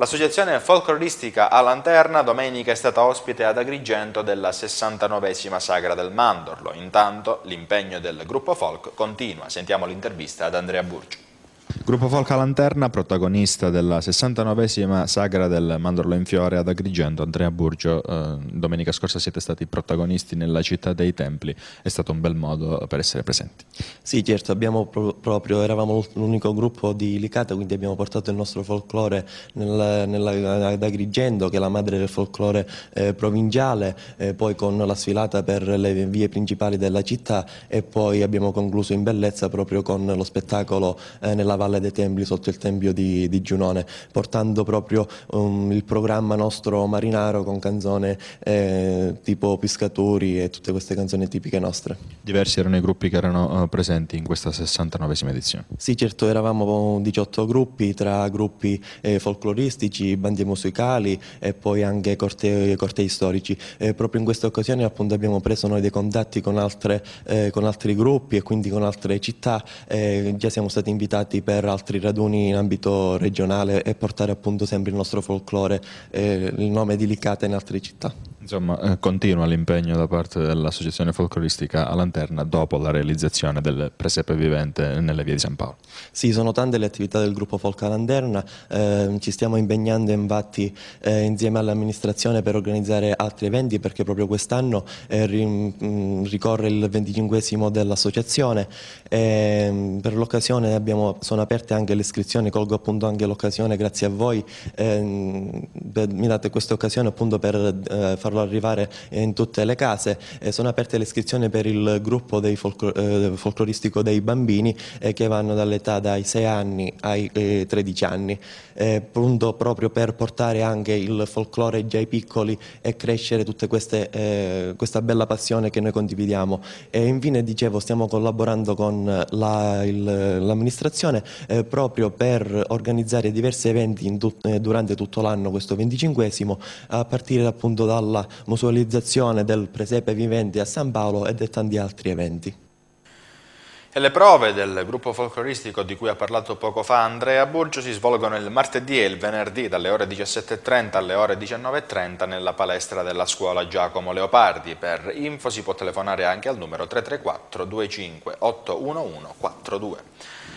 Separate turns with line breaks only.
L'associazione folcloristica A Lanterna domenica è stata ospite ad Agrigento della 69esima Sagra del Mandorlo. Intanto l'impegno del gruppo folk continua. Sentiamo l'intervista ad Andrea Burgio. Gruppo Folca Lanterna, protagonista della 69esima sagra del Mandorlo in Fiore ad Agrigento, Andrea Burgio, eh, domenica scorsa siete stati protagonisti nella città dei templi, è stato un bel modo per essere presenti.
Sì, certo, pro proprio, eravamo l'unico gruppo di Licata, quindi abbiamo portato il nostro folklore nel, nella, ad Agrigento, che è la madre del folklore eh, provinciale, eh, poi con la sfilata per le vie principali della città e poi abbiamo concluso in bellezza proprio con lo spettacolo eh, nella Valle dei templi sotto il tempio di, di Giunone, portando proprio um, il programma nostro marinaro con canzone eh, tipo Piscatori e tutte queste canzoni tipiche nostre.
Diversi erano i gruppi che erano uh, presenti in questa 69esima edizione?
Sì, certo, eravamo 18 gruppi, tra gruppi eh, folcloristici, bandi musicali e poi anche cortei, cortei storici. Eh, proprio in questa occasione appunto abbiamo preso noi dei contatti con, altre, eh, con altri gruppi e quindi con altre città, eh, già siamo stati invitati per per altri raduni in ambito regionale e portare appunto sempre il nostro folklore e il nome di Licata in altre città. Insomma, eh, continua
l'impegno da parte dell'Associazione Folcloristica a Lanterna dopo la realizzazione del presepe vivente nelle vie di San Paolo.
Sì, sono tante le attività del gruppo Folca Lanterna, eh, ci stiamo impegnando infatti eh, insieme all'amministrazione per organizzare altri eventi perché proprio quest'anno eh, mm, ricorre il 25 dell'associazione. Ehm, per l'occasione sono aperte anche le iscrizioni, colgo appunto anche l'occasione grazie a voi ehm, mi date questa occasione appunto per eh, farlo arrivare in tutte le case. Eh, sono aperte le iscrizioni per il gruppo folclor eh, folcloristico dei bambini che vanno dall'età dai 6 anni ai 13 anni, appunto proprio per portare anche il folklore già ai piccoli e crescere tutte queste, questa bella passione che noi condividiamo. E infine dicevo stiamo collaborando con l'amministrazione la, proprio per organizzare diversi eventi tut durante tutto l'anno questo 25 a partire appunto dalla musealizzazione del presepe vivente a San Paolo e di tanti altri eventi.
E le prove del gruppo folcloristico di cui ha parlato poco fa Andrea Burgio si svolgono il martedì e il venerdì dalle ore 17.30 alle ore 19.30 nella palestra della scuola Giacomo Leopardi. Per info si può telefonare anche al numero 334 25 811 42.